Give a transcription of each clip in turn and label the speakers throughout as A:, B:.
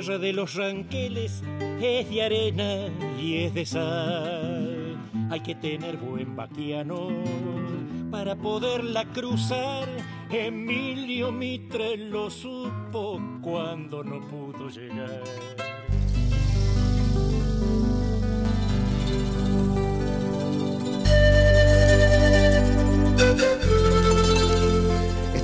A: tierra de los ranqueles es de arena y es de sal. Hay que tener buen vaquiano para poderla cruzar. Emilio Mitre lo supo cuando no pudo llegar.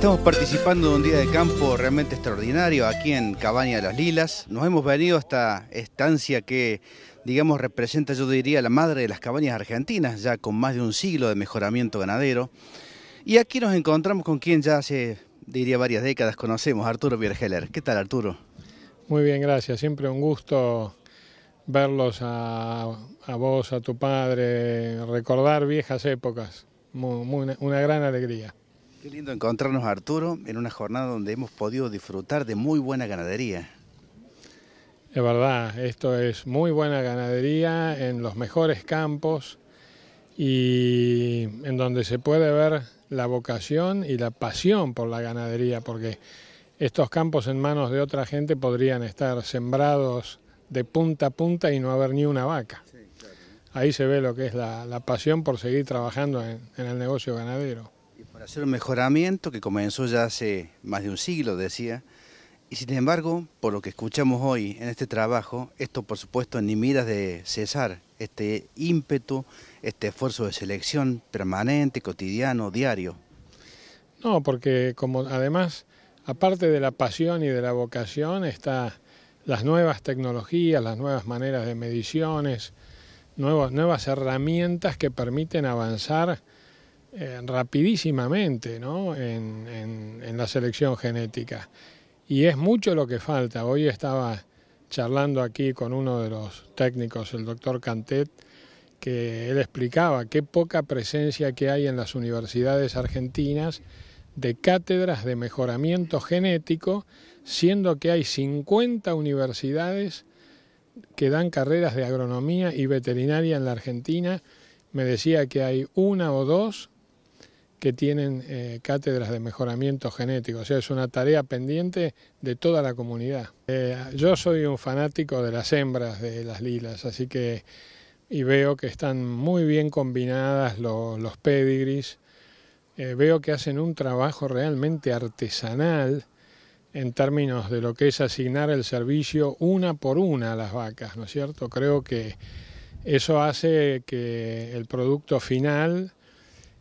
A: Estamos participando de un día de campo realmente extraordinario aquí en Cabaña de las Lilas. Nos hemos venido a esta estancia que, digamos, representa, yo diría, la madre de las cabañas argentinas, ya con más de un siglo de mejoramiento ganadero. Y aquí nos encontramos con quien ya hace, diría, varias décadas conocemos, Arturo Biergeller. ¿Qué tal, Arturo?
B: Muy bien, gracias. Siempre un gusto verlos a, vos, a tu padre, recordar viejas épocas. una gran alegría.
A: Qué lindo encontrarnos, Arturo, en una jornada donde hemos podido disfrutar de muy buena ganadería.
B: Es verdad, esto es muy buena ganadería en los mejores campos y en donde se puede ver la vocación y la pasión por la ganadería, porque estos campos en manos de otra gente podrían estar sembrados de punta a punta y no haber ni una vaca. Ahí se ve lo que es la, pasión por seguir trabajando en el negocio ganadero
A: hacer un mejoramiento que comenzó ya hace más de un siglo, decía, y sin embargo, por lo que escuchamos hoy en este trabajo, esto por supuesto ni miras de cesar, este ímpetu, este esfuerzo de selección permanente, cotidiano, diario.
B: No, porque como además, aparte de la pasión y de la vocación, están las nuevas tecnologías, las nuevas maneras de mediciones, nuevas, nuevas herramientas que permiten avanzar eh, rapidísimamente ¿no? en, la selección genética. Y es mucho lo que falta. Hoy estaba charlando aquí con uno de los técnicos, el doctor Cantet, que él explicaba qué poca presencia que hay en las universidades argentinas de cátedras de mejoramiento genético, siendo que hay 50 universidades que dan carreras de agronomía y veterinaria en la Argentina. Me decía que hay una o dos que tienen eh, cátedras de mejoramiento genético, o sea, es una tarea pendiente de toda la comunidad. Eh, yo soy un fanático de las hembras de las lilas, así que y veo que están muy bien combinadas los pedigris, eh, veo que hacen un trabajo realmente artesanal en términos de lo que es asignar el servicio una por una a las vacas, ¿no es cierto? Creo que eso hace que el producto final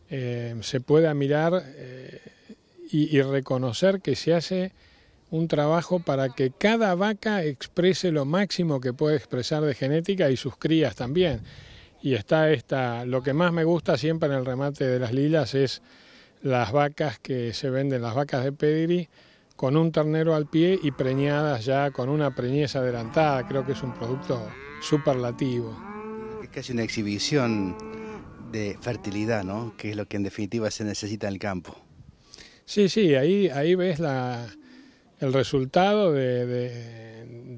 B: eh, se pueda mirar eh, y, reconocer que se hace un trabajo para que cada vaca exprese lo máximo que puede expresar de genética y sus crías también. Y está esta, lo que más me gusta siempre en el remate de las lilas es las vacas que se venden, las vacas de pedigree, con un ternero al pie y preñadas ya con una preñez adelantada. Creo que es un producto superlativo.
A: Es casi una exhibición fertilidad, ¿no? Que es lo que en definitiva se necesita en el campo.
B: Sí, sí, ahí, ahí ves la, el resultado de,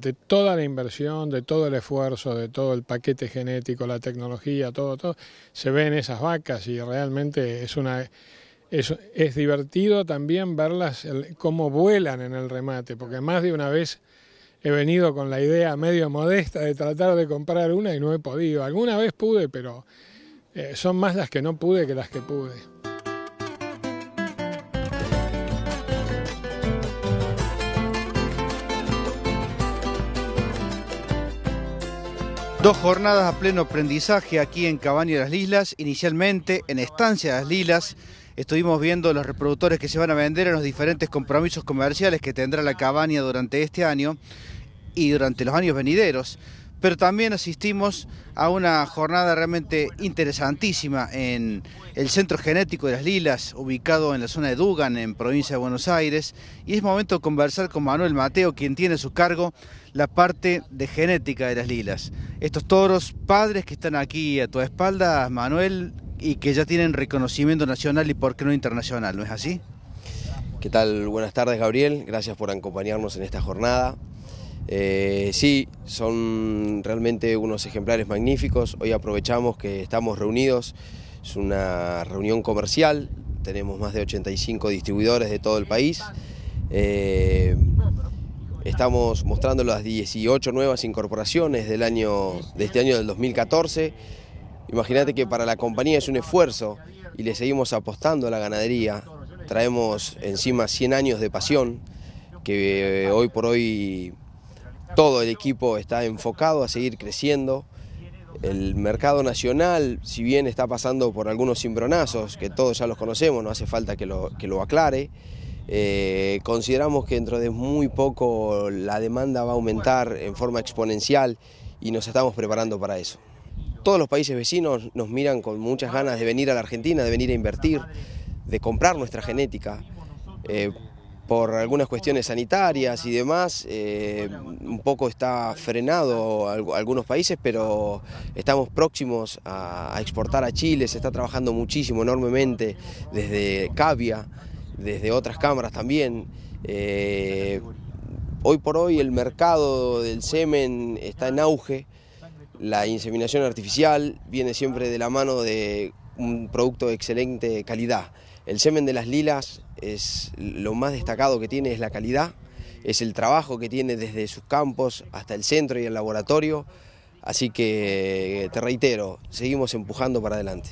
B: de, toda la inversión, de todo el esfuerzo, de todo el paquete genético, la tecnología, todo, todo, se ven esas vacas y realmente es una... Es, divertido también verlas, cómo vuelan en el remate, porque más de una vez he venido con la idea medio modesta de tratar de comprar una y no he podido. Alguna vez pude, pero eh, son más las que no pude que las que pude.
A: Dos jornadas a pleno aprendizaje aquí en Cabaña de las Lilas, inicialmente en Estancia de las Lilas. Estuvimos viendo los reproductores que se van a vender en los diferentes compromisos comerciales que tendrá la cabaña durante este año y durante los años venideros pero también asistimos a una jornada realmente interesantísima en el Centro Genético de las Lilas, ubicado en la zona de Dugan, en provincia de Buenos Aires, y es momento de conversar con Manuel Mateo, quien tiene a su cargo la parte de genética de las lilas. Estos toros padres que están aquí a tu espalda, Manuel, y que ya tienen reconocimiento
C: nacional y por qué no internacional, ¿no es así? ¿Qué tal? Buenas tardes, Gabriel. Gracias por acompañarnos en esta jornada. Eh, sí, son realmente unos ejemplares magníficos. Hoy aprovechamos que estamos reunidos. Es una reunión comercial. Tenemos más de 85 distribuidores de todo el país. Eh, estamos mostrando las 18 nuevas incorporaciones del año, de este año del 2014. Imagínate que para la compañía es un esfuerzo y le seguimos apostando a la ganadería. Traemos encima 100 años de pasión que eh, hoy por hoy todo el equipo está enfocado a seguir creciendo. El mercado nacional, si bien está pasando por algunos cimbronazos, que todos ya los conocemos, no hace falta que lo, aclare, eh, consideramos que dentro de muy poco la demanda va a aumentar en forma exponencial y nos estamos preparando para eso. Todos los países vecinos nos miran con muchas ganas de venir a la Argentina, de venir a invertir, de comprar nuestra genética. Eh, por algunas cuestiones sanitarias y demás, eh, un poco está frenado algunos países, pero estamos próximos a, exportar a Chile, se está trabajando muchísimo, enormemente, desde Cavia, desde otras cámaras también. Eh, hoy por hoy el mercado del semen está en auge, la inseminación artificial viene siempre de la mano de un producto de excelente calidad. El semen de las lilas es lo más destacado que tiene es la calidad, es el trabajo que tiene desde sus campos hasta el centro y el laboratorio. Así que te reitero, seguimos empujando para adelante.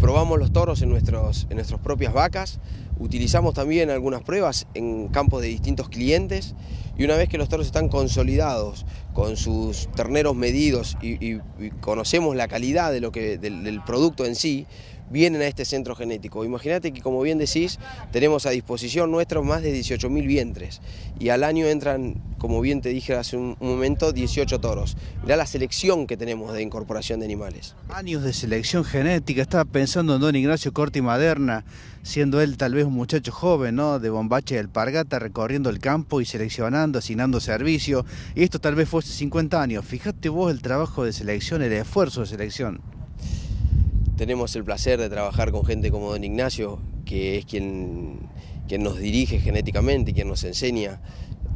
C: Probamos los toros en, nuestros, en nuestras propias vacas, utilizamos también algunas pruebas en campos de distintos clientes y una vez que los toros están consolidados con sus terneros medidos y, conocemos la calidad de lo que, del, producto en sí, vienen a este centro genético. Imagínate que, como bien decís, tenemos a disposición nuestros más de 18.000 vientres y al año entran, como bien te dije hace un momento, 18 toros. Mirá la selección que tenemos de incorporación de animales.
A: Años de selección genética. Estaba pensando en don Ignacio Corti Maderna, siendo él tal vez un muchacho joven, ¿no? De bombache del Pargata, recorriendo el campo y seleccionando asignando servicio, y esto tal vez fuese hace 50 años. Fijate vos el
C: trabajo de selección, el esfuerzo de selección. Tenemos el placer de trabajar con gente como don Ignacio, que es quien, quien nos dirige genéticamente, quien nos enseña.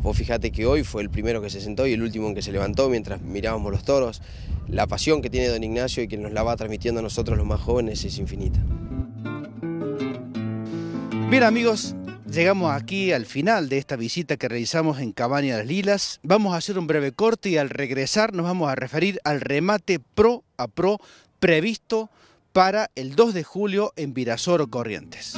C: Vos fijate que hoy fue el primero que se sentó y el último en que se levantó mientras mirábamos los toros. La pasión que tiene don Ignacio y que nos la va transmitiendo a nosotros los más jóvenes es infinita. Bien
A: amigos, Llegamos aquí al final de esta visita que realizamos en Cabañas las Lilas. Vamos a hacer un breve corte y al regresar nos vamos a referir al remate pro a pro previsto para el 2 de julio en Virasoro Corrientes.